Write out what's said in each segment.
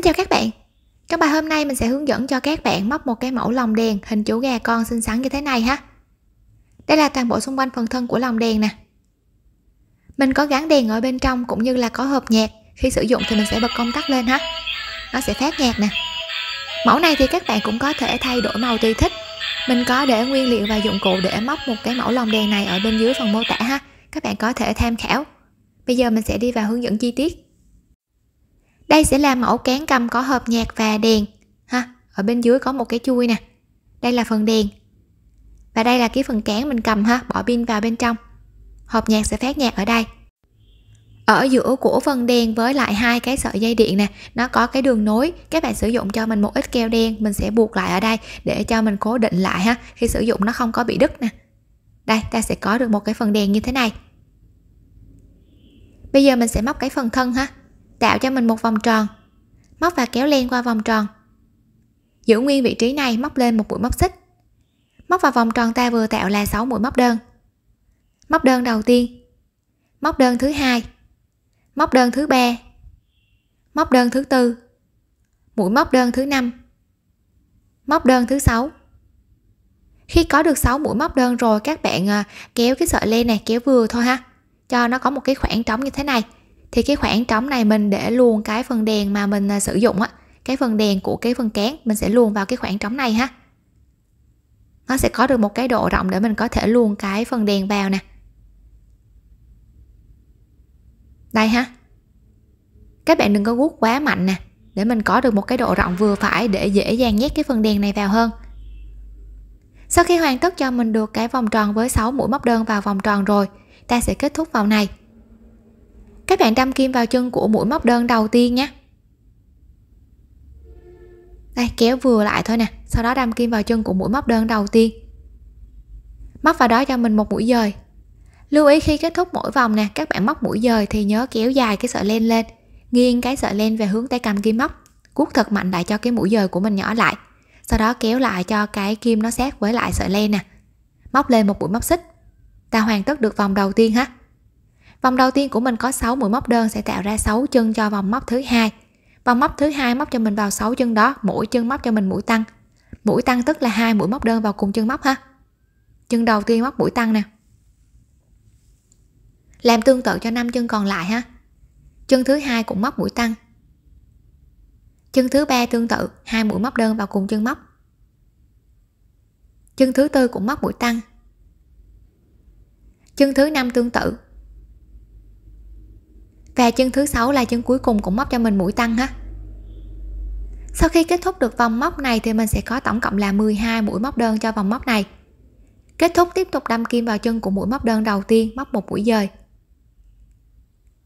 Xin chào các bạn Trong bài hôm nay mình sẽ hướng dẫn cho các bạn móc một cái mẫu lồng đèn hình chú gà con xinh xắn như thế này ha Đây là toàn bộ xung quanh phần thân của lồng đèn nè Mình có gắn đèn ở bên trong cũng như là có hộp nhạc Khi sử dụng thì mình sẽ bật công tắc lên ha Nó sẽ phát nhạc nè Mẫu này thì các bạn cũng có thể thay đổi màu tùy thích Mình có để nguyên liệu và dụng cụ để móc một cái mẫu lồng đèn này ở bên dưới phần mô tả ha Các bạn có thể tham khảo Bây giờ mình sẽ đi vào hướng dẫn chi tiết đây sẽ là mẫu cán cầm có hộp nhạc và đèn ha ở bên dưới có một cái chui nè đây là phần đèn và đây là cái phần cán mình cầm ha bỏ pin vào bên trong hộp nhạc sẽ phát nhạc ở đây ở giữa của phần đèn với lại hai cái sợi dây điện nè nó có cái đường nối các bạn sử dụng cho mình một ít keo đen mình sẽ buộc lại ở đây để cho mình cố định lại ha khi sử dụng nó không có bị đứt nè đây ta sẽ có được một cái phần đèn như thế này bây giờ mình sẽ móc cái phần thân ha tạo cho mình một vòng tròn móc và kéo len qua vòng tròn giữ nguyên vị trí này móc lên một mũi móc xích móc vào vòng tròn ta vừa tạo là 6 mũi móc đơn móc đơn đầu tiên móc đơn thứ hai móc đơn thứ ba móc đơn thứ tư mũi móc đơn thứ năm móc đơn thứ sáu khi có được 6 mũi móc đơn rồi các bạn à, kéo cái sợi len này kéo vừa thôi ha cho nó có một cái khoảng trống như thế này thì cái khoảng trống này mình để luôn cái phần đèn mà mình à, sử dụng á cái phần đèn của cái phần kén mình sẽ luồn vào cái khoảng trống này ha nó sẽ có được một cái độ rộng để mình có thể luồn cái phần đèn vào nè đây ha các bạn đừng có guốc quá mạnh nè để mình có được một cái độ rộng vừa phải để dễ dàng nhét cái phần đèn này vào hơn sau khi hoàn tất cho mình được cái vòng tròn với 6 mũi móc đơn vào vòng tròn rồi ta sẽ kết thúc vòng này các bạn đâm kim vào chân của mũi móc đơn đầu tiên nhé đây kéo vừa lại thôi nè sau đó đâm kim vào chân của mũi móc đơn đầu tiên móc vào đó cho mình một mũi dời lưu ý khi kết thúc mỗi vòng nè các bạn móc mũi dời thì nhớ kéo dài cái sợi len lên nghiêng cái sợi len về hướng tay cầm kim móc cuốc thật mạnh lại cho cái mũi dời của mình nhỏ lại sau đó kéo lại cho cái kim nó sát với lại sợi len nè móc lên một mũi móc xích ta hoàn tất được vòng đầu tiên ha vòng đầu tiên của mình có 6 mũi móc đơn sẽ tạo ra 6 chân cho vòng móc thứ hai vòng móc thứ hai móc cho mình vào 6 chân đó mỗi chân móc cho mình mũi tăng mũi tăng tức là hai mũi móc đơn vào cùng chân móc ha chân đầu tiên móc mũi tăng nè làm tương tự cho năm chân còn lại ha chân thứ hai cũng móc mũi tăng chân thứ ba tương tự hai mũi móc đơn vào cùng chân móc chân thứ tư cũng móc mũi tăng chân thứ năm tương tự và chân thứ sáu là chân cuối cùng cũng móc cho mình mũi tăng ha sau khi kết thúc được vòng móc này thì mình sẽ có tổng cộng là 12 mũi móc đơn cho vòng móc này kết thúc tiếp tục đâm kim vào chân của mũi móc đơn đầu tiên móc một mũi dời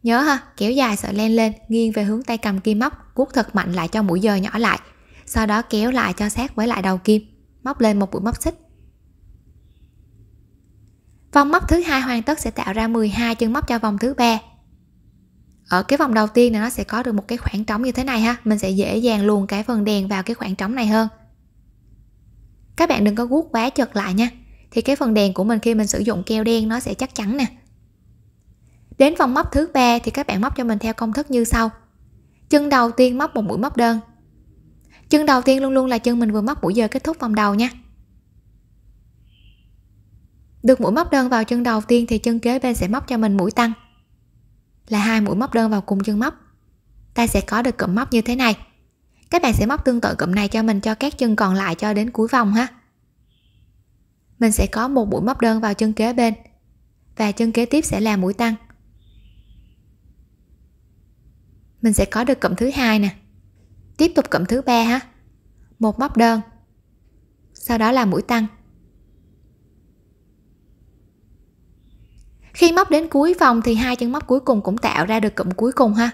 nhớ ha kéo dài sợi len lên nghiêng về hướng tay cầm kim móc vuốt thật mạnh lại cho mũi dời nhỏ lại sau đó kéo lại cho sát với lại đầu kim móc lên một mũi móc xích vòng móc thứ hai hoàn tất sẽ tạo ra 12 chân móc cho vòng thứ ba ở ờ, cái vòng đầu tiên này nó sẽ có được một cái khoảng trống như thế này ha mình sẽ dễ dàng luồn cái phần đèn vào cái khoảng trống này hơn các bạn đừng có guốc quá chật lại nha thì cái phần đèn của mình khi mình sử dụng keo đen nó sẽ chắc chắn nè đến vòng móc thứ ba thì các bạn móc cho mình theo công thức như sau chân đầu tiên móc một mũi móc đơn chân đầu tiên luôn luôn là chân mình vừa móc mũi giờ kết thúc vòng đầu nha được mũi móc đơn vào chân đầu tiên thì chân kế bên sẽ móc cho mình mũi tăng là hai mũi móc đơn vào cùng chân móc ta sẽ có được cụm móc như thế này các bạn sẽ móc tương tự cụm này cho mình cho các chân còn lại cho đến cuối vòng ha mình sẽ có một mũi móc đơn vào chân kế bên và chân kế tiếp sẽ là mũi tăng mình sẽ có được cụm thứ hai nè tiếp tục cụm thứ ba ha một móc đơn sau đó là mũi tăng khi móc đến cuối vòng thì hai chân móc cuối cùng cũng tạo ra được cụm cuối cùng ha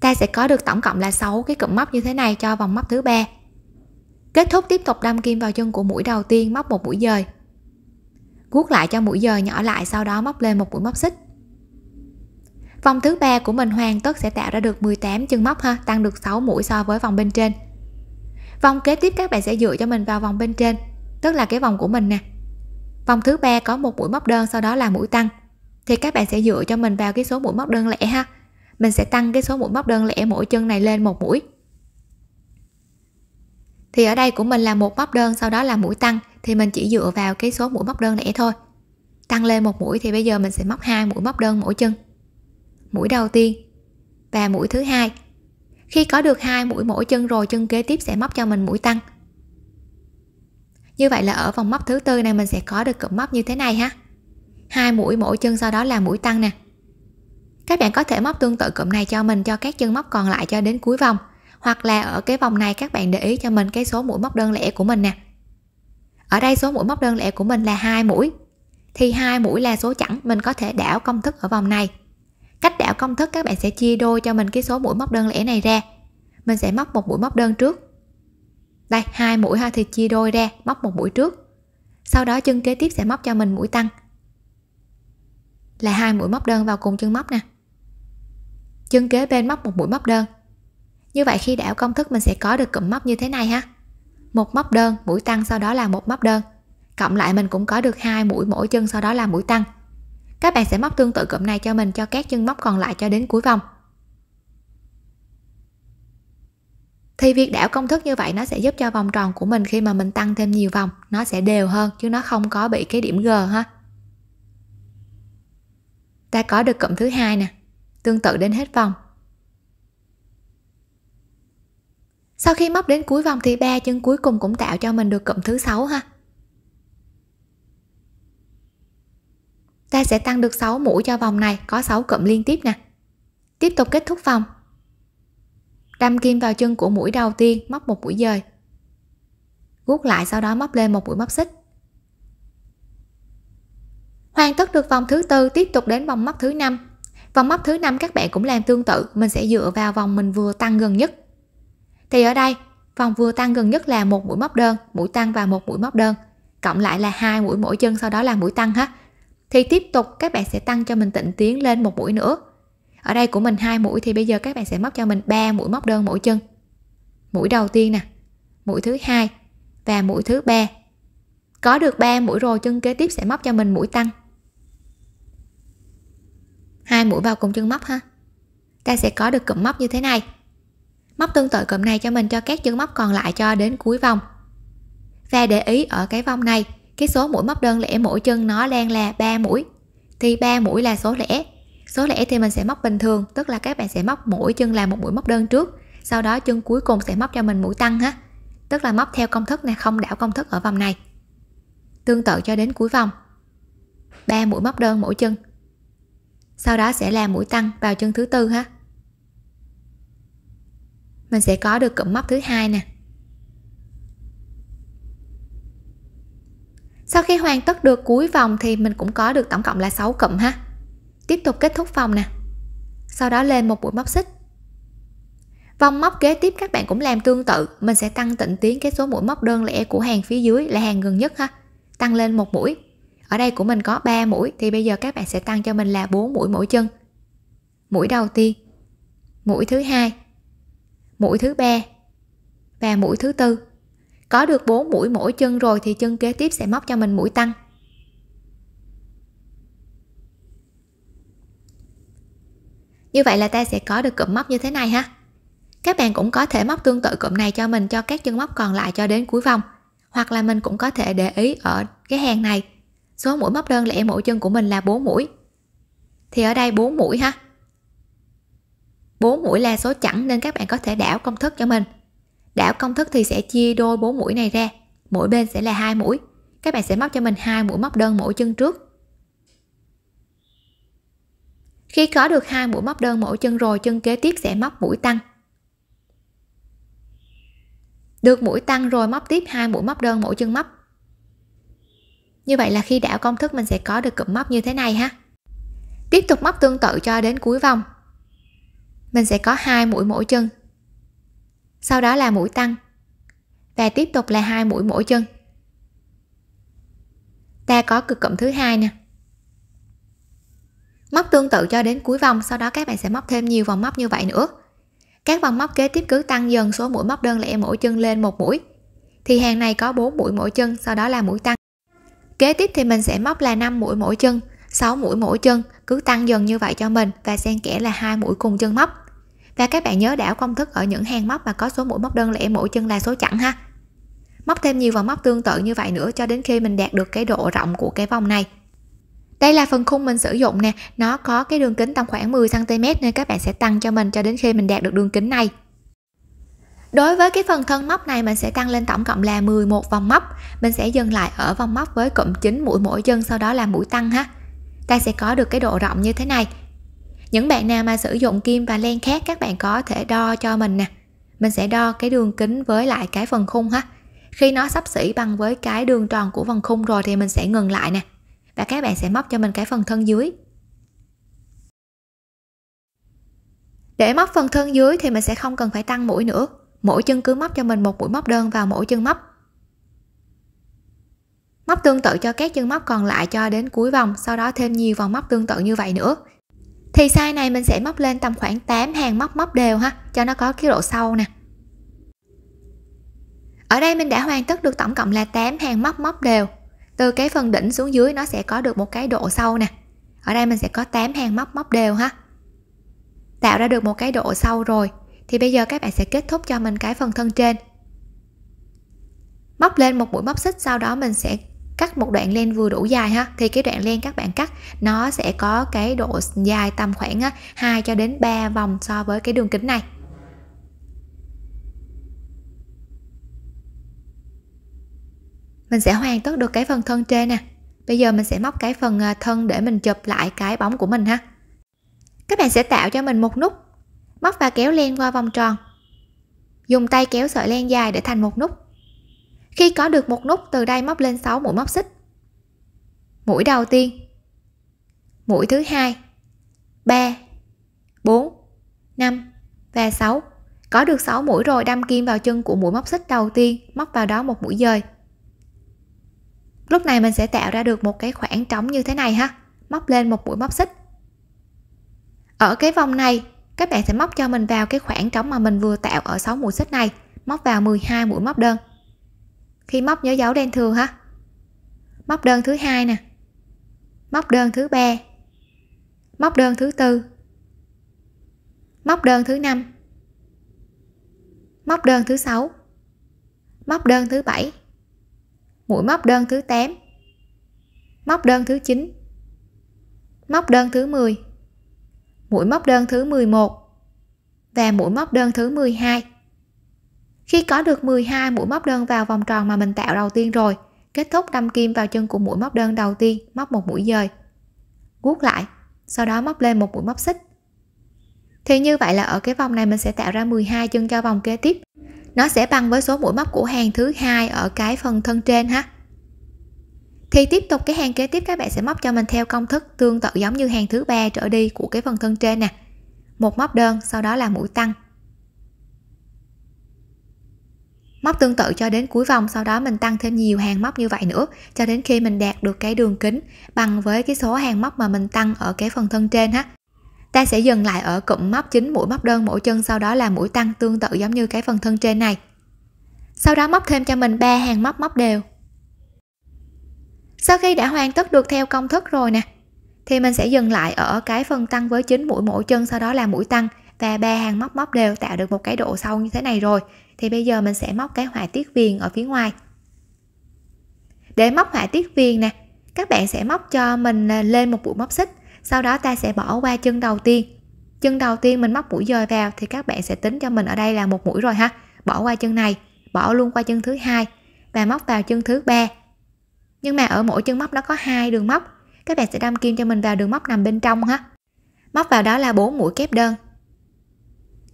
ta sẽ có được tổng cộng là 6 cái cụm móc như thế này cho vòng móc thứ ba kết thúc tiếp tục đâm kim vào chân của mũi đầu tiên móc một mũi dời guốc lại cho mũi dời nhỏ lại sau đó móc lên một mũi móc xích vòng thứ ba của mình hoàn tất sẽ tạo ra được 18 chân móc ha tăng được 6 mũi so với vòng bên trên vòng kế tiếp các bạn sẽ dựa cho mình vào vòng bên trên tức là cái vòng của mình nè vòng thứ ba có một mũi móc đơn sau đó là mũi tăng thì các bạn sẽ dựa cho mình vào cái số mũi móc đơn lẻ ha mình sẽ tăng cái số mũi móc đơn lẻ mỗi chân này lên một mũi thì ở đây của mình là một móc đơn sau đó là mũi tăng thì mình chỉ dựa vào cái số mũi móc đơn lẻ thôi tăng lên một mũi thì bây giờ mình sẽ móc hai mũi móc đơn mỗi chân mũi đầu tiên và mũi thứ hai khi có được hai mũi mỗi chân rồi chân kế tiếp sẽ móc cho mình mũi tăng như vậy là ở vòng móc thứ tư này mình sẽ có được cụm móc như thế này ha hai mũi mỗi chân sau đó là mũi tăng nè các bạn có thể móc tương tự cụm này cho mình cho các chân móc còn lại cho đến cuối vòng hoặc là ở cái vòng này các bạn để ý cho mình cái số mũi móc đơn lẻ của mình nè ở đây số mũi móc đơn lẻ của mình là hai mũi thì hai mũi là số chẵn mình có thể đảo công thức ở vòng này cách đảo công thức các bạn sẽ chia đôi cho mình cái số mũi móc đơn lẻ này ra mình sẽ móc một mũi móc đơn trước đây hai mũi ha thì chia đôi ra móc một mũi trước sau đó chân kế tiếp sẽ móc cho mình mũi tăng là hai mũi móc đơn vào cùng chân móc nè chân kế bên móc một mũi móc đơn như vậy khi đảo công thức mình sẽ có được cụm móc như thế này ha một móc đơn mũi tăng sau đó là một móc đơn cộng lại mình cũng có được hai mũi mỗi chân sau đó là mũi tăng các bạn sẽ móc tương tự cụm này cho mình cho các chân móc còn lại cho đến cuối vòng thì việc đảo công thức như vậy nó sẽ giúp cho vòng tròn của mình khi mà mình tăng thêm nhiều vòng nó sẽ đều hơn chứ nó không có bị cái điểm g ha ta có được cụm thứ hai nè tương tự đến hết vòng sau khi móc đến cuối vòng thì ba chân cuối cùng cũng tạo cho mình được cụm thứ sáu ha ta sẽ tăng được 6 mũi cho vòng này có 6 cụm liên tiếp nè tiếp tục kết thúc vòng đâm kim vào chân của mũi đầu tiên móc một mũi dời gút lại sau đó móc lên một mũi móc xích hoàn tất được vòng thứ tư tiếp tục đến vòng móc thứ năm vòng móc thứ năm các bạn cũng làm tương tự mình sẽ dựa vào vòng mình vừa tăng gần nhất thì ở đây vòng vừa tăng gần nhất là một mũi móc đơn mũi tăng và một mũi móc đơn cộng lại là hai mũi mỗi chân sau đó là mũi tăng ha thì tiếp tục các bạn sẽ tăng cho mình tịnh tiến lên một mũi nữa ở đây của mình hai mũi thì bây giờ các bạn sẽ móc cho mình ba mũi móc đơn mỗi chân mũi đầu tiên nè mũi thứ hai và mũi thứ ba có được 3 mũi rồi chân kế tiếp sẽ móc cho mình mũi tăng hai mũi vào cùng chân móc ha ta sẽ có được cụm móc như thế này móc tương tự cụm này cho mình cho các chân móc còn lại cho đến cuối vòng và để ý ở cái vòng này cái số mũi móc đơn lẻ mỗi chân nó đang là 3 mũi thì 3 mũi là số lẻ số lẻ thì mình sẽ móc bình thường tức là các bạn sẽ móc mỗi chân là một mũi móc đơn trước sau đó chân cuối cùng sẽ móc cho mình mũi tăng ha tức là móc theo công thức này không đảo công thức ở vòng này tương tự cho đến cuối vòng 3 mũi móc đơn mỗi chân sau đó sẽ là mũi tăng vào chân thứ tư ha mình sẽ có được cụm móc thứ hai nè sau khi hoàn tất được cuối vòng thì mình cũng có được tổng cộng là 6 cụm ha tiếp tục kết thúc vòng nè sau đó lên một mũi móc xích vòng móc kế tiếp các bạn cũng làm tương tự mình sẽ tăng tịnh tiến cái số mũi móc đơn lẻ của hàng phía dưới là hàng gần nhất ha tăng lên một mũi ở đây của mình có 3 mũi thì bây giờ các bạn sẽ tăng cho mình là 4 mũi mỗi chân mũi đầu tiên mũi thứ hai mũi thứ ba và mũi thứ tư có được 4 mũi mỗi chân rồi thì chân kế tiếp sẽ móc cho mình mũi tăng như vậy là ta sẽ có được cụm móc như thế này ha các bạn cũng có thể móc tương tự cụm này cho mình cho các chân móc còn lại cho đến cuối vòng hoặc là mình cũng có thể để ý ở cái hàng này số mũi móc đơn lẻ mỗi chân của mình là 4 mũi thì ở đây 4 mũi ha 4 mũi là số chẵn nên các bạn có thể đảo công thức cho mình đảo công thức thì sẽ chia đôi 4 mũi này ra mỗi bên sẽ là hai mũi các bạn sẽ móc cho mình hai mũi móc đơn mỗi chân trước khi có được hai mũi móc đơn mỗi chân rồi, chân kế tiếp sẽ móc mũi tăng. Được mũi tăng rồi móc tiếp hai mũi móc đơn mỗi chân móc. Như vậy là khi đảo công thức mình sẽ có được cụm móc như thế này ha. Tiếp tục móc tương tự cho đến cuối vòng. Mình sẽ có hai mũi mỗi chân. Sau đó là mũi tăng. Và tiếp tục là hai mũi mỗi chân. Ta có cực cụm thứ hai nè móc tương tự cho đến cuối vòng sau đó các bạn sẽ móc thêm nhiều vòng móc như vậy nữa các vòng móc kế tiếp cứ tăng dần số mũi móc đơn lẻ mỗi chân lên một mũi thì hàng này có 4 mũi mỗi chân sau đó là mũi tăng kế tiếp thì mình sẽ móc là 5 mũi mỗi chân 6 mũi mỗi chân cứ tăng dần như vậy cho mình và xen kẽ là hai mũi cùng chân móc và các bạn nhớ đảo công thức ở những hàng móc mà có số mũi móc đơn lẻ mỗi chân là số chẵn ha móc thêm nhiều vòng móc tương tự như vậy nữa cho đến khi mình đạt được cái độ rộng của cái vòng này đây là phần khung mình sử dụng nè nó có cái đường kính tầm khoảng 10 cm nên các bạn sẽ tăng cho mình cho đến khi mình đạt được đường kính này Đối với cái phần thân móc này mình sẽ tăng lên tổng cộng là 11 vòng móc Mình sẽ dừng lại ở vòng móc với cụm chính mũi mỗi chân sau đó là mũi tăng ha Ta sẽ có được cái độ rộng như thế này Những bạn nào mà sử dụng kim và len khác các bạn có thể đo cho mình nè Mình sẽ đo cái đường kính với lại cái phần khung ha Khi nó sắp xỉ bằng với cái đường tròn của phần khung rồi thì mình sẽ ngừng lại nè và các bạn sẽ móc cho mình cái phần thân dưới để móc phần thân dưới thì mình sẽ không cần phải tăng mũi nữa mỗi chân cứ móc cho mình một mũi móc đơn vào mỗi chân móc móc tương tự cho các chân móc còn lại cho đến cuối vòng sau đó thêm nhiều vòng móc tương tự như vậy nữa thì size này mình sẽ móc lên tầm khoảng 8 hàng móc móc đều ha cho nó có cái độ sâu nè ở đây mình đã hoàn tất được tổng cộng là 8 hàng móc móc đều từ cái phần đỉnh xuống dưới nó sẽ có được một cái độ sâu nè ở đây mình sẽ có 8 hàng móc móc đều ha tạo ra được một cái độ sâu rồi thì bây giờ các bạn sẽ kết thúc cho mình cái phần thân trên móc lên một mũi móc xích sau đó mình sẽ cắt một đoạn len vừa đủ dài ha thì cái đoạn len các bạn cắt nó sẽ có cái độ dài tầm khoảng 2 cho đến 3 vòng so với cái đường kính này mình sẽ hoàn tất được cái phần thân trên nè bây giờ mình sẽ móc cái phần à, thân để mình chụp lại cái bóng của mình ha các bạn sẽ tạo cho mình một nút móc và kéo len qua vòng tròn dùng tay kéo sợi len dài để thành một nút khi có được một nút từ đây móc lên 6 mũi móc xích mũi đầu tiên mũi thứ hai 3 4 5 và 6 có được 6 mũi rồi đâm kim vào chân của mũi móc xích đầu tiên móc vào đó một mũi dời lúc này mình sẽ tạo ra được một cái khoảng trống như thế này ha móc lên một mũi móc xích ở cái vòng này các bạn sẽ móc cho mình vào cái khoảng trống mà mình vừa tạo ở 6 mũi xích này móc vào 12 mũi móc đơn khi móc nhớ dấu đen thừa ha móc đơn thứ hai nè móc đơn thứ ba móc đơn thứ tư móc đơn thứ năm móc đơn thứ sáu móc đơn thứ bảy mũi móc đơn thứ 8 móc đơn thứ 9 móc đơn thứ 10 mũi móc đơn thứ 11 và mũi móc đơn thứ 12 khi có được 12 mũi móc đơn vào vòng tròn mà mình tạo đầu tiên rồi kết thúc đâm kim vào chân của mũi móc đơn đầu tiên móc một mũi dời guốc lại sau đó móc lên một mũi móc xích thì như vậy là ở cái vòng này mình sẽ tạo ra 12 chân cho vòng kế tiếp nó sẽ bằng với số mũi móc của hàng thứ hai ở cái phần thân trên ha thì tiếp tục cái hàng kế tiếp các bạn sẽ móc cho mình theo công thức tương tự giống như hàng thứ ba trở đi của cái phần thân trên nè một móc đơn sau đó là mũi tăng móc tương tự cho đến cuối vòng sau đó mình tăng thêm nhiều hàng móc như vậy nữa cho đến khi mình đạt được cái đường kính bằng với cái số hàng móc mà mình tăng ở cái phần thân trên ha ta sẽ dừng lại ở cụm móc chính mũi móc đơn mỗi chân sau đó là mũi tăng tương tự giống như cái phần thân trên này sau đó móc thêm cho mình 3 hàng móc móc đều sau khi đã hoàn tất được theo công thức rồi nè thì mình sẽ dừng lại ở cái phần tăng với chính mũi mỗi chân sau đó là mũi tăng và ba hàng móc móc đều tạo được một cái độ sâu như thế này rồi thì bây giờ mình sẽ móc cái họa tiết viền ở phía ngoài để móc họa tiết viền nè các bạn sẽ móc cho mình à, lên một mũi móc xích sau đó ta sẽ bỏ qua chân đầu tiên chân đầu tiên mình móc mũi dời vào thì các bạn sẽ tính cho mình ở đây là một mũi rồi ha bỏ qua chân này bỏ luôn qua chân thứ hai và móc vào chân thứ ba nhưng mà ở mỗi chân móc nó có hai đường móc các bạn sẽ đâm kim cho mình vào đường móc nằm bên trong ha móc vào đó là bốn mũi kép đơn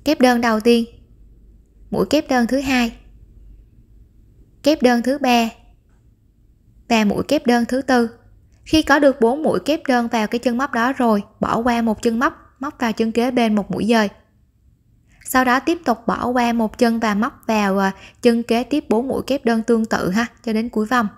kép đơn đầu tiên mũi kép đơn thứ hai kép đơn thứ ba và mũi kép đơn thứ tư khi có được 4 mũi kép đơn vào cái chân móc đó rồi, bỏ qua một chân móc, móc vào chân kế bên một mũi dời. Sau đó tiếp tục bỏ qua một chân và móc vào à, chân kế tiếp 4 mũi kép đơn tương tự ha, cho đến cuối vòng.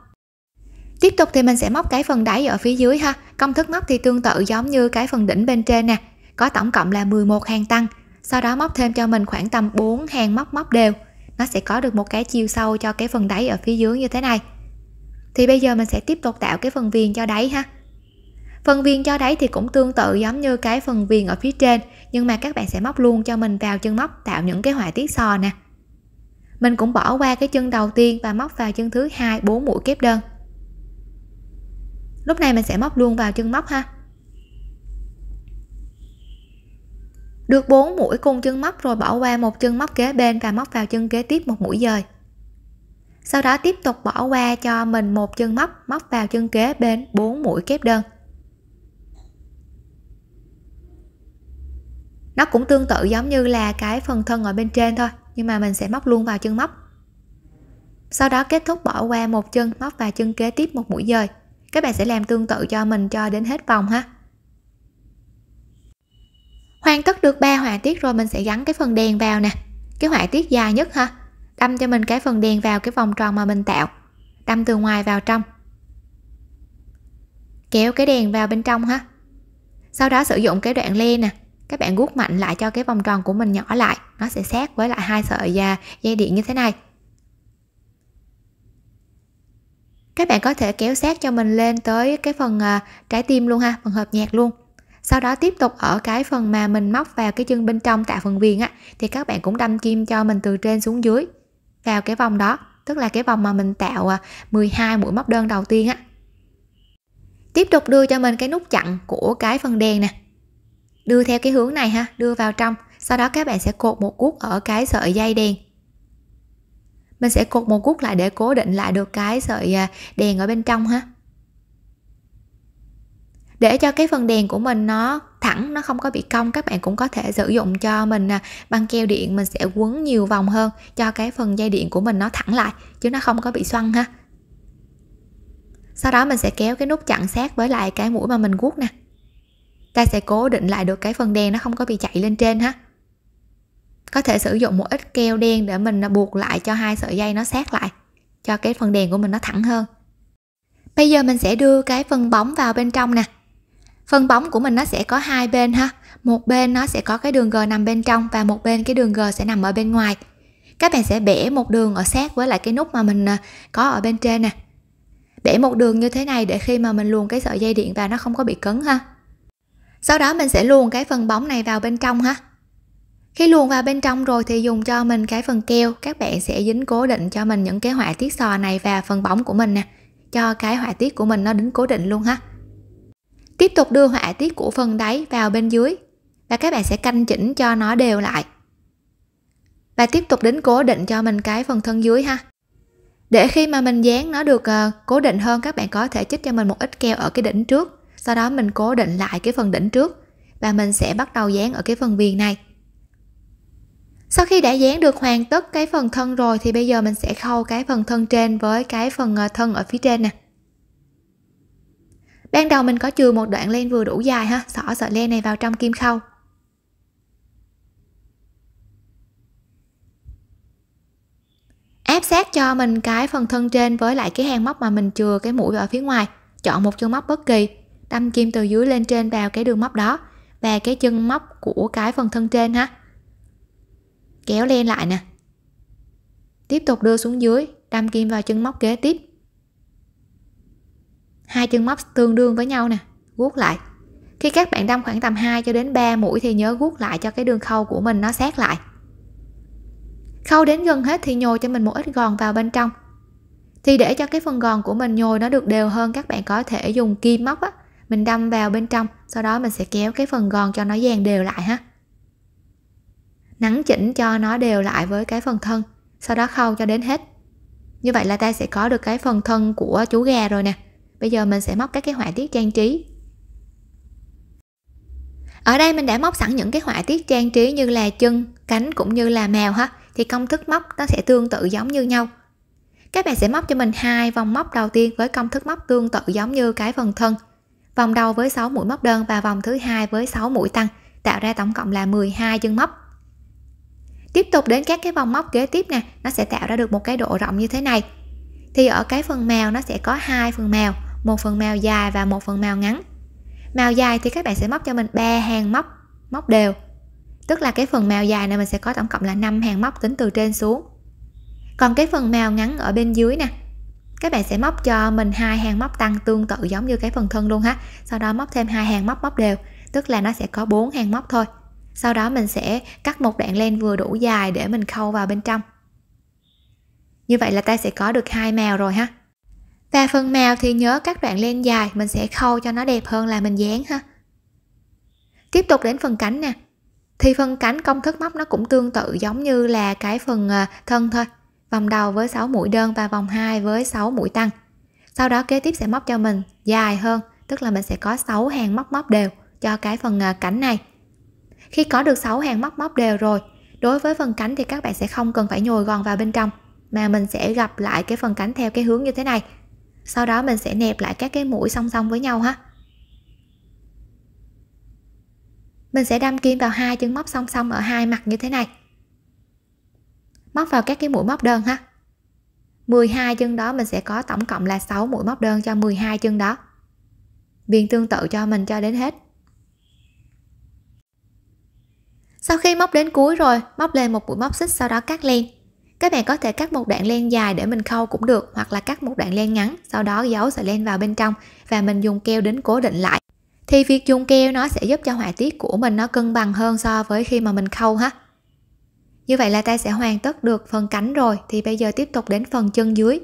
Tiếp tục thì mình sẽ móc cái phần đáy ở phía dưới ha. Công thức móc thì tương tự giống như cái phần đỉnh bên trên nè. Có tổng cộng là 11 hàng tăng. Sau đó móc thêm cho mình khoảng tầm 4 hàng móc móc đều. Nó sẽ có được một cái chiều sâu cho cái phần đáy ở phía dưới như thế này thì bây giờ mình sẽ tiếp tục tạo cái phần viền cho đáy ha phần viền cho đáy thì cũng tương tự giống như cái phần viền ở phía trên nhưng mà các bạn sẽ móc luôn cho mình vào chân móc tạo những cái họa tiết sò nè mình cũng bỏ qua cái chân đầu tiên và móc vào chân thứ hai bốn mũi kép đơn lúc này mình sẽ móc luôn vào chân móc ha được 4 mũi cùng chân móc rồi bỏ qua một chân móc kế bên và móc vào chân kế tiếp một mũi dời sau đó tiếp tục bỏ qua cho mình một chân móc móc vào chân kế bên 4 mũi kép đơn nó cũng tương tự giống như là cái phần thân ở bên trên thôi nhưng mà mình sẽ móc luôn vào chân móc sau đó kết thúc bỏ qua một chân móc vào chân kế tiếp một mũi dời các bạn sẽ làm tương tự cho mình cho đến hết vòng ha hoàn tất được ba họa tiết rồi mình sẽ gắn cái phần đèn vào nè cái họa tiết dài nhất ha đâm cho mình cái phần đèn vào cái vòng tròn mà mình tạo đâm từ ngoài vào trong kéo cái đèn vào bên trong ha sau đó sử dụng cái đoạn len nè các bạn guốc mạnh lại cho cái vòng tròn của mình nhỏ lại nó sẽ sát với lại hai sợi à, dây điện như thế này các bạn có thể kéo sát cho mình lên tới cái phần à, trái tim luôn ha phần hợp nhạc luôn sau đó tiếp tục ở cái phần mà mình móc vào cái chân bên trong tạo phần viền á thì các bạn cũng đâm kim cho mình từ trên xuống dưới vào cái vòng đó tức là cái vòng mà mình tạo 12 à, mũi móc đơn đầu tiên á tiếp tục đưa cho mình cái nút chặn của cái phần đèn nè đưa theo cái hướng này ha đưa vào trong sau đó các bạn sẽ cột một cuốc ở cái sợi dây đèn mình sẽ cột một cuốc lại để cố định lại được cái sợi à, đèn ở bên trong ha để cho cái phần đèn của mình nó thẳng nó không có bị cong các bạn cũng có thể sử dụng cho mình à, băng keo điện mình sẽ quấn nhiều vòng hơn cho cái phần dây điện của mình nó thẳng lại chứ nó không có bị xoăn ha sau đó mình sẽ kéo cái nút chặn sát với lại cái mũi mà mình guốc nè ta sẽ cố định lại được cái phần đen nó không có bị chạy lên trên ha có thể sử dụng một ít keo đen để mình à, buộc lại cho hai sợi dây nó sát lại cho cái phần đèn của mình nó thẳng hơn bây giờ mình sẽ đưa cái phần bóng vào bên trong nè phân bóng của mình nó sẽ có hai bên ha một bên nó sẽ có cái đường g nằm bên trong và một bên cái đường g sẽ nằm ở bên ngoài các bạn sẽ bẻ một đường ở sát với lại cái nút mà mình à, có ở bên trên nè bẻ một đường như thế này để khi mà mình luồn cái sợi dây điện vào nó không có bị cứng ha sau đó mình sẽ luồn cái phần bóng này vào bên trong ha khi luồn vào bên trong rồi thì dùng cho mình cái phần keo các bạn sẽ dính cố định cho mình những cái họa tiết sò này và phần bóng của mình nè cho cái họa tiết của mình nó đính cố định luôn ha tiếp tục đưa họa tiết của phần đáy vào bên dưới và các bạn sẽ canh chỉnh cho nó đều lại và tiếp tục đến cố định cho mình cái phần thân dưới ha để khi mà mình dán nó được ờ, cố định hơn các bạn có thể chích cho mình một ít keo ở cái đỉnh trước sau đó mình cố định lại cái phần đỉnh trước và mình sẽ bắt đầu dán ở cái phần viền này sau khi đã dán được hoàn tất cái phần thân rồi thì bây giờ mình sẽ khâu cái phần thân trên với cái phần ờ, thân ở phía trên nè ban đầu mình có chừa một đoạn len vừa đủ dài ha xỏ sợi len này vào trong kim khâu áp sát cho mình cái phần thân trên với lại cái hàng móc mà mình chừa cái mũi ở phía ngoài chọn một chân móc bất kỳ đâm kim từ dưới lên trên vào cái đường móc đó và cái chân móc của cái phần thân trên ha kéo len lại nè tiếp tục đưa xuống dưới đâm kim vào chân móc kế tiếp hai chân móc tương đương với nhau nè guốc lại khi các bạn đâm khoảng tầm 2 cho đến 3 mũi thì nhớ guốc lại cho cái đường khâu của mình nó sát lại khâu đến gần hết thì nhồi cho mình một ít gòn vào bên trong thì để cho cái phần gòn của mình nhồi nó được đều hơn các bạn có thể dùng kim móc á mình đâm vào bên trong sau đó mình sẽ kéo cái phần gòn cho nó dàn đều lại ha nắn chỉnh cho nó đều lại với cái phần thân sau đó khâu cho đến hết như vậy là ta sẽ có được cái phần thân của chú gà rồi nè bây giờ mình sẽ móc các cái họa tiết trang trí ở đây mình đã móc sẵn những cái họa tiết trang trí như là chân cánh cũng như là mèo ha thì công thức móc nó sẽ tương tự giống như nhau các bạn sẽ móc cho mình hai vòng móc đầu tiên với công thức móc tương tự giống như cái phần thân vòng đầu với 6 mũi móc đơn và vòng thứ hai với 6 mũi tăng tạo ra tổng cộng là 12 chân móc tiếp tục đến các cái vòng móc kế tiếp nè nó sẽ tạo ra được một cái độ rộng như thế này thì ở cái phần mèo nó sẽ có hai phần mèo một phần màu dài và một phần màu ngắn màu dài thì các bạn sẽ móc cho mình ba hàng móc móc đều tức là cái phần màu dài này mình sẽ có tổng cộng là 5 hàng móc tính từ trên xuống còn cái phần màu ngắn ở bên dưới nè các bạn sẽ móc cho mình hai hàng móc tăng tương tự giống như cái phần thân luôn ha sau đó móc thêm hai hàng móc móc đều tức là nó sẽ có bốn hàng móc thôi sau đó mình sẽ cắt một đoạn len vừa đủ dài để mình khâu vào bên trong như vậy là ta sẽ có được hai màu rồi ha và phần màu thì nhớ các đoạn len dài mình sẽ khâu cho nó đẹp hơn là mình dán ha tiếp tục đến phần cánh nè thì phần cánh công thức móc nó cũng tương tự giống như là cái phần ờ, thân thôi vòng đầu với 6 mũi đơn và vòng 2 với 6 mũi tăng sau đó kế tiếp sẽ móc cho mình dài hơn tức là mình sẽ có 6 hàng móc móc đều cho cái phần ờ, cánh này khi có được 6 hàng móc móc đều rồi đối với phần cánh thì các bạn sẽ không cần phải nhồi gòn vào bên trong mà mình sẽ gặp lại cái phần cánh theo cái hướng như thế này sau đó mình sẽ nẹp lại các cái mũi song song với nhau ha mình sẽ đâm kim vào hai chân móc song song ở hai mặt như thế này móc vào các cái mũi móc đơn ha 12 chân đó mình sẽ có tổng cộng là 6 mũi móc đơn cho 12 chân đó viên tương tự cho mình cho đến hết sau khi móc đến cuối rồi móc lên một mũi móc xích sau đó cắt len các bạn có thể cắt một đoạn len dài để mình khâu cũng được hoặc là cắt một đoạn len ngắn sau đó giấu sợi len vào bên trong và mình dùng keo đến cố định lại thì việc dùng keo nó sẽ giúp cho họa tiết của mình nó cân bằng hơn so với khi mà mình khâu ha như vậy là ta sẽ hoàn tất được phần cánh rồi thì bây giờ tiếp tục đến phần chân dưới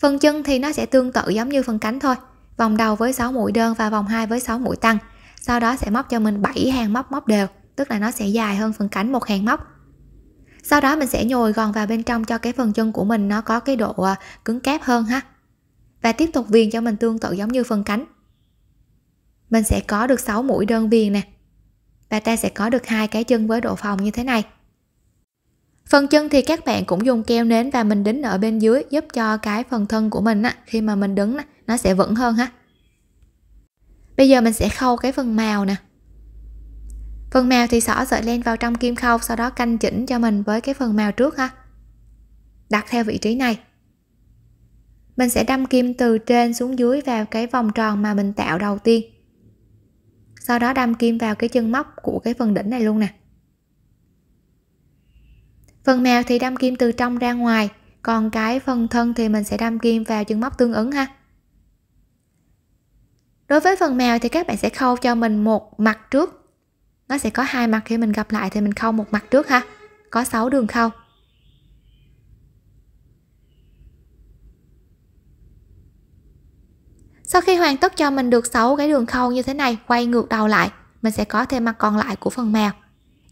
phần chân thì nó sẽ tương tự giống như phần cánh thôi vòng đầu với 6 mũi đơn và vòng 2 với 6 mũi tăng sau đó sẽ móc cho mình 7 hàng móc móc đều tức là nó sẽ dài hơn phần cánh một hàng móc sau đó mình sẽ nhồi gòn vào bên trong cho cái phần chân của mình nó có cái độ à, cứng cáp hơn ha và tiếp tục viền cho mình tương tự giống như phần cánh mình sẽ có được 6 mũi đơn viền nè và ta sẽ có được hai cái chân với độ phòng như thế này phần chân thì các bạn cũng dùng keo nến và mình đính ở bên dưới giúp cho cái phần thân của mình á, khi mà mình đứng nó sẽ vững hơn ha bây giờ mình sẽ khâu cái phần màu nè phần màu thì xỏ sợi len vào trong kim khâu sau đó canh chỉnh cho mình với cái phần màu trước ha đặt theo vị trí này mình sẽ đâm kim từ trên xuống dưới vào cái vòng tròn mà mình tạo đầu tiên sau đó đâm kim vào cái chân móc của cái phần đỉnh này luôn nè phần mèo thì đâm kim từ trong ra ngoài còn cái phần thân thì mình sẽ đâm kim vào chân móc tương ứng ha đối với phần mèo thì các bạn sẽ khâu cho mình một mặt trước nó sẽ có hai mặt khi mình gặp lại thì mình khâu một mặt trước ha có 6 đường khâu sau khi hoàn tất cho mình được 6 cái đường khâu như thế này quay ngược đầu lại mình sẽ có thêm mặt còn lại của phần mèo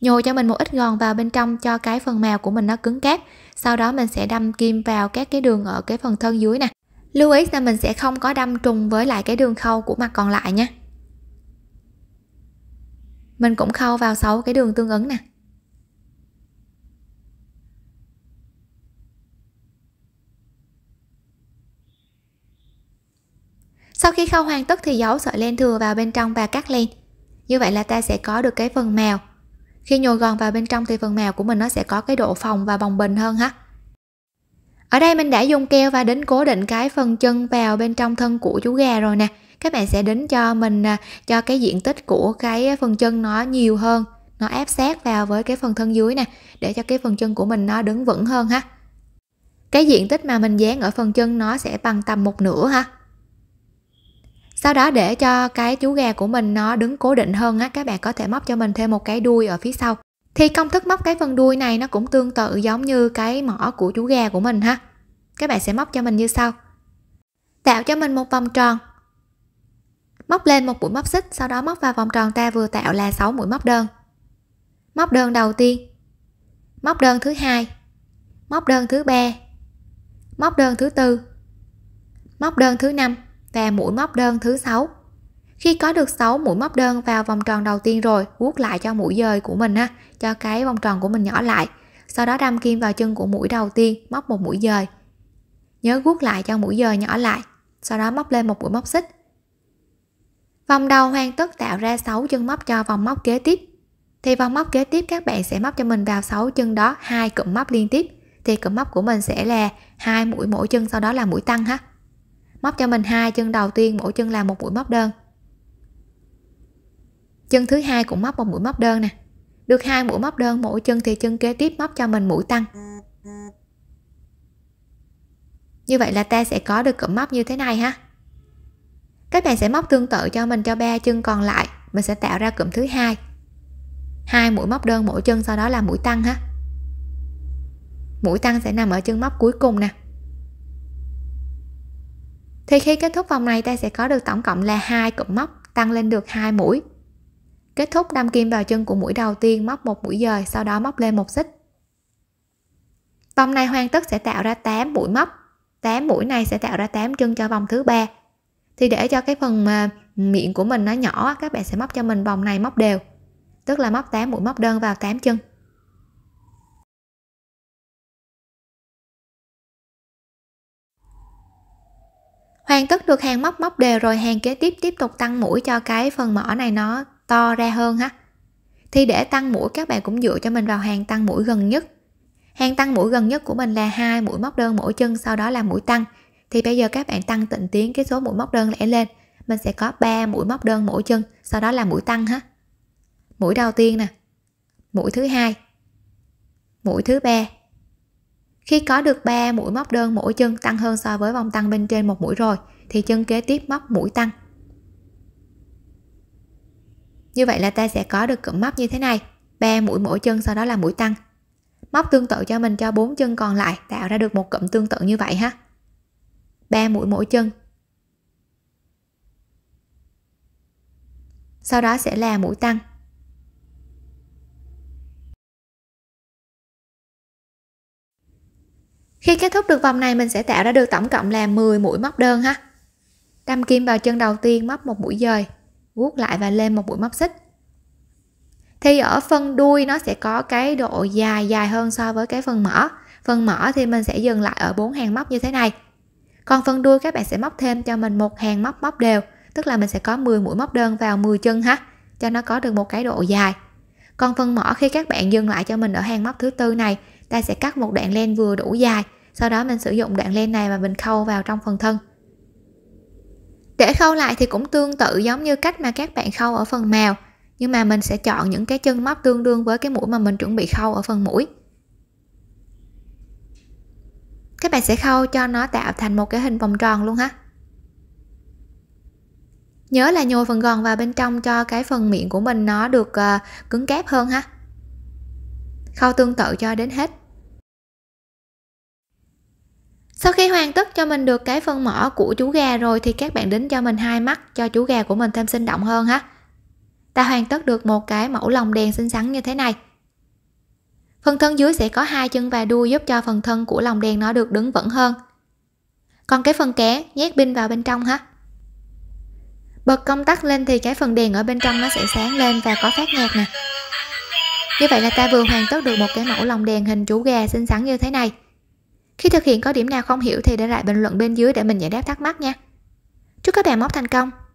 nhồi cho mình một ít gòn vào bên trong cho cái phần mèo của mình nó cứng cáp sau đó mình sẽ đâm kim vào các cái đường ở cái phần thân dưới nè lưu ý là mình sẽ không có đâm trùng với lại cái đường khâu của mặt còn lại nhé mình cũng khâu vào 6 cái đường tương ứng nè sau khi khâu hoàn tất thì giấu sợi len thừa vào bên trong và cắt len như vậy là ta sẽ có được cái phần mèo khi nhồi gòn vào bên trong thì phần mèo của mình nó sẽ có cái độ phồng và bồng bình hơn ha ở đây mình đã dùng keo và đến cố định cái phần chân vào bên trong thân của chú gà rồi nè các bạn sẽ đến cho mình à, cho cái diện tích của cái à, phần chân nó nhiều hơn nó áp sát vào với cái phần thân dưới nè để cho cái phần chân của mình nó đứng vững hơn ha cái diện tích mà mình dán ở phần chân nó sẽ bằng tầm một nửa ha sau đó để cho cái chú gà của mình nó đứng cố định hơn á các bạn có thể móc cho mình thêm một cái đuôi ở phía sau thì công thức móc cái phần đuôi này nó cũng tương tự giống như cái mỏ của chú gà của mình ha các bạn sẽ móc cho mình như sau tạo cho mình một vòng tròn móc lên một mũi móc xích sau đó móc vào vòng tròn ta vừa tạo là 6 mũi móc đơn móc đơn đầu tiên móc đơn thứ hai móc đơn thứ ba móc đơn thứ tư móc đơn thứ năm và mũi móc đơn thứ sáu khi có được 6 mũi móc đơn vào vòng tròn đầu tiên rồi vuốt lại cho mũi dời của mình ha cho cái vòng tròn của mình nhỏ lại sau đó đâm kim vào chân của mũi đầu tiên móc một mũi dời nhớ vuốt lại cho mũi dời nhỏ lại sau đó móc lên một mũi móc xích vòng đầu hoàn tất tạo ra 6 chân móc cho vòng móc kế tiếp thì vòng móc kế tiếp các bạn sẽ móc cho mình vào 6 chân đó hai cụm móc liên tiếp thì cụm móc của mình sẽ là hai mũi mỗi chân sau đó là mũi tăng ha móc cho mình hai chân đầu tiên mỗi chân là một mũi móc đơn chân thứ hai cũng móc một mũi móc đơn nè được hai mũi móc đơn mỗi chân thì chân kế tiếp móc cho mình mũi tăng như vậy là ta sẽ có được cụm móc như thế này ha các bạn sẽ móc tương tự cho mình cho ba chân còn lại mình sẽ tạo ra cụm thứ hai hai mũi móc đơn mỗi chân sau đó là mũi tăng ha mũi tăng sẽ nằm ở chân móc cuối cùng nè thì khi kết thúc vòng này ta sẽ có được tổng cộng là hai cụm móc tăng lên được hai mũi kết thúc đâm kim vào chân của mũi đầu tiên móc một mũi dời sau đó móc lên một xích vòng này hoàn tất sẽ tạo ra 8 mũi móc 8 mũi này sẽ tạo ra 8 chân cho vòng thứ ba thì để cho cái phần mà miệng của mình nó nhỏ các bạn sẽ móc cho mình vòng này móc đều tức là móc 8 mũi móc đơn vào 8 chân hoàn tất được hàng móc móc đều rồi hàng kế tiếp tiếp tục tăng mũi cho cái phần mỏ này nó to ra hơn ha thì để tăng mũi các bạn cũng dựa cho mình vào hàng tăng mũi gần nhất hàng tăng mũi gần nhất của mình là hai mũi móc đơn mỗi chân sau đó là mũi tăng thì bây giờ các bạn tăng tịnh tiến cái số mũi móc đơn lẻ lên mình sẽ có 3 mũi móc đơn mỗi chân sau đó là mũi tăng ha mũi đầu tiên nè mũi thứ hai mũi thứ ba khi có được 3 mũi móc đơn mỗi chân tăng hơn so với vòng tăng bên trên một mũi rồi thì chân kế tiếp móc mũi tăng như vậy là ta sẽ có được cụm móc như thế này 3 mũi mỗi chân sau đó là mũi tăng móc tương tự cho mình cho bốn chân còn lại tạo ra được một cụm tương tự như vậy ha 3 mũi mỗi chân sau đó sẽ là mũi tăng khi kết thúc được vòng này mình sẽ tạo ra được tổng cộng là 10 mũi móc đơn ha đâm kim vào chân đầu tiên móc một mũi dời vuốt lại và lên một mũi móc xích thì ở phần đuôi nó sẽ có cái độ dài dài hơn so với cái phần mỏ phần mỏ thì mình sẽ dừng lại ở bốn hàng móc như thế này còn phần đuôi các bạn sẽ móc thêm cho mình một hàng móc móc đều tức là mình sẽ có 10 mũi móc đơn vào 10 chân ha cho nó có được một cái độ dài còn phần mỏ khi các bạn dừng lại cho mình ở hàng móc thứ tư này ta sẽ cắt một đoạn len vừa đủ dài sau đó mình sử dụng đoạn len này mà mình khâu vào trong phần thân để khâu lại thì cũng tương tự giống như cách mà các bạn khâu ở phần màu nhưng mà mình sẽ chọn những cái chân móc tương đương với cái mũi mà mình chuẩn bị khâu ở phần mũi các bạn sẽ khâu cho nó tạo thành một cái hình vòng tròn luôn ha nhớ là nhồi phần gòn vào bên trong cho cái phần miệng của mình nó được ờ, cứng kép hơn ha khâu tương tự cho đến hết sau khi hoàn tất cho mình được cái phần mỏ của chú gà rồi thì các bạn đính cho mình hai mắt cho chú gà của mình thêm sinh động hơn ha ta hoàn tất được một cái mẫu lồng đèn xinh xắn như thế này Phần thân dưới sẽ có hai chân và đuôi giúp cho phần thân của lồng đèn nó được đứng vững hơn. Còn cái phần ké nhét pin vào bên trong ha. Bật công tắc lên thì cái phần đèn ở bên trong nó sẽ sáng lên và có phát nhạc nè. Như vậy là ta vừa hoàn tất được một cái mẫu lồng đèn hình chú gà xinh xắn như thế này. Khi thực hiện có điểm nào không hiểu thì để lại bình luận bên dưới để mình giải đáp thắc mắc nha. Chúc các bạn móc thành công!